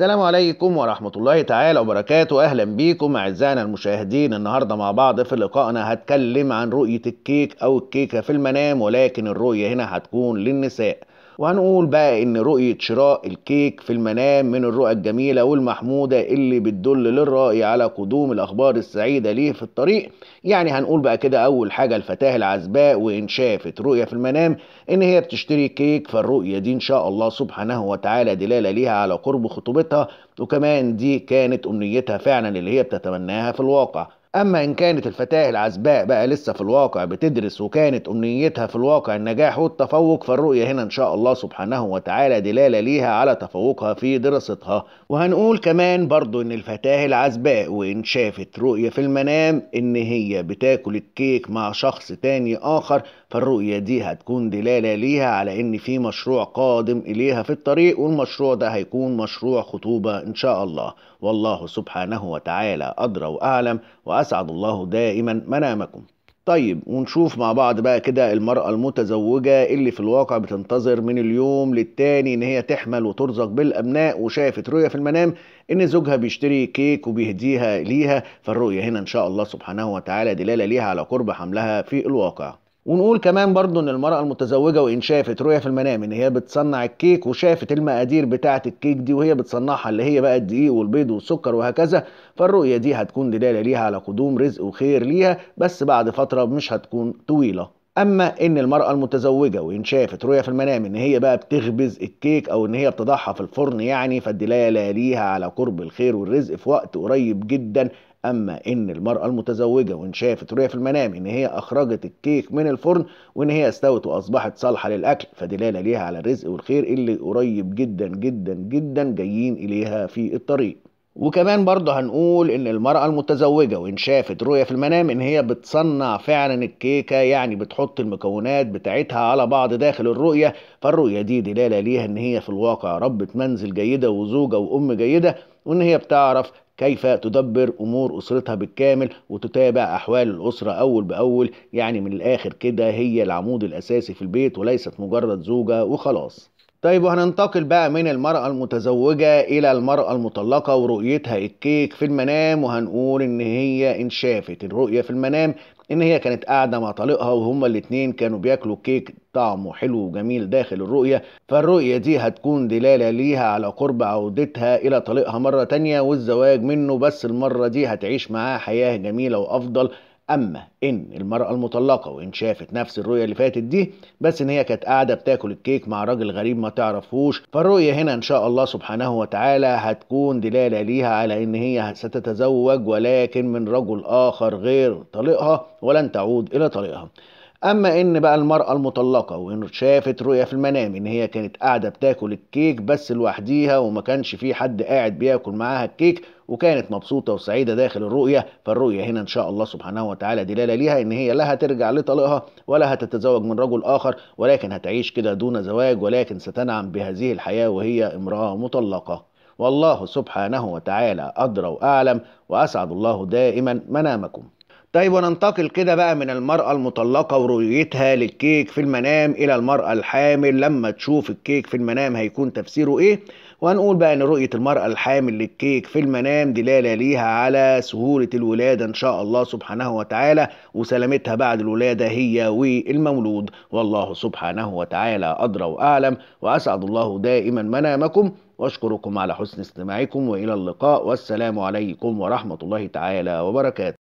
السلام عليكم ورحمة الله تعالى وبركاته أهلا بيكم أعزائنا المشاهدين النهاردة مع بعض في لقائنا هتكلم عن رؤية الكيك أو الكيكة في المنام ولكن الرؤية هنا هتكون للنساء وهنقول بقى ان رؤية شراء الكيك في المنام من الرؤى الجميلة والمحمودة اللي بتدل للرأي على قدوم الاخبار السعيدة ليه في الطريق يعني هنقول بقى كده اول حاجة الفتاة العزباء وان شافت رؤية في المنام ان هي بتشتري كيك فالرؤية دي ان شاء الله سبحانه وتعالى دلالة ليها على قرب خطوبتها وكمان دي كانت امنيتها فعلا اللي هي بتتمناها في الواقع أما إن كانت الفتاة العزباء بقى لسه في الواقع بتدرس وكانت أمنيتها في الواقع النجاح والتفوق فالرؤية هنا إن شاء الله سبحانه وتعالى دلالة ليها على تفوقها في دراستها وهنقول كمان برضو إن الفتاة العزباء وإن شافت رؤية في المنام إن هي بتاكل الكيك مع شخص تاني آخر فالرؤية دي هتكون دلالة ليها على إن في مشروع قادم إليها في الطريق والمشروع ده هيكون مشروع خطوبة إن شاء الله والله سبحانه وتعالى أدرى وأعلم وأسعد الله دائما منامكم طيب ونشوف مع بعض بقى كده المرأة المتزوجة اللي في الواقع بتنتظر من اليوم للتاني ان هي تحمل وترزق بالابناء وشافت رؤية في المنام ان زوجها بيشتري كيك وبيهديها ليها فالرؤية هنا ان شاء الله سبحانه وتعالى دلالة ليها على قرب حملها في الواقع ونقول كمان برضو ان المرأة المتزوجة وان شافت رؤية في المنام ان هي بتصنع الكيك وشافت المقادير بتاعة الكيك دي وهي بتصنعها اللي هي بقى الدقيق والبيض والسكر وهكذا فالرؤية دي هتكون دلالة ليها على قدوم رزق وخير ليها بس بعد فترة مش هتكون طويلة اما ان المراه المتزوجه وان شافت رؤيه في المنام ان هي بقى بتخبز الكيك او ان هي بتضعها في الفرن يعني فالدلاله ليها على قرب الخير والرزق في وقت قريب جدا اما ان المراه المتزوجه وان شافت رؤيه في المنام ان هي اخرجت الكيك من الفرن وان هي استوت واصبحت صالحه للاكل فدلاله ليها على الرزق والخير اللي قريب جدا جدا جدا جايين اليها في الطريق وكمان برضه هنقول ان المرأة المتزوجة وان شافت رؤية في المنام ان هي بتصنع فعلا الكيكة يعني بتحط المكونات بتاعتها على بعض داخل الرؤية فالرؤية دي دلالة ليها ان هي في الواقع ربة منزل جيدة وزوجة وام جيدة وان هي بتعرف كيف تدبر امور اسرتها بالكامل وتتابع احوال الاسره اول باول يعني من الاخر كده هي العمود الاساسي في البيت وليست مجرد زوجه وخلاص طيب وهننتقل بقى من المرأة المتزوجة إلى المرأة المطلقة ورؤيتها الكيك في المنام وهنقول إن هي إن شافت الرؤية في المنام إن هي كانت قاعدة مع طليقها وهما الاتنين كانوا بياكلوا كيك طعمه حلو وجميل داخل الرؤية فالرؤية دي هتكون دلالة ليها على قرب عودتها إلى طليقها مرة تانية والزواج منه بس المرة دي هتعيش معاه حياة جميلة وأفضل اما ان المراه المطلقه وان شافت نفس الرؤيه اللي فاتت دي بس ان هي كانت قاعده بتاكل الكيك مع راجل غريب ما تعرفهوش فالرؤيه هنا ان شاء الله سبحانه وتعالى هتكون دلاله ليها على ان هي ستتزوج ولكن من رجل اخر غير طليقها ولن تعود الى طليقها اما ان بقى المراه المطلقه وان شافت رؤيا في المنام ان هي كانت قاعده بتاكل الكيك بس لوحديها وما كانش في حد قاعد بياكل معاها الكيك وكانت مبسوطه وسعيده داخل الرؤيه فالرؤيه هنا ان شاء الله سبحانه وتعالى دلاله ليها ان هي لا هترجع لطلقها ولا هتتزوج من رجل اخر ولكن هتعيش كده دون زواج ولكن ستنعم بهذه الحياه وهي امراه مطلقه والله سبحانه وتعالى ادرى واعلم واسعد الله دائما منامكم طيب وننتقل كده بقى من المرأة المطلقة ورؤيتها للكيك في المنام إلى المرأة الحامل لما تشوف الكيك في المنام هيكون تفسيره إيه وهنقول بقى إن رؤية المرأة الحامل للكيك في المنام دلالة ليها على سهولة الولادة إن شاء الله سبحانه وتعالى وسلامتها بعد الولادة هي والمولود والله سبحانه وتعالى أدرى وأعلم وأسعد الله دائما منامكم وأشكركم على حسن استماعكم وإلى اللقاء والسلام عليكم ورحمة الله تعالى وبركاته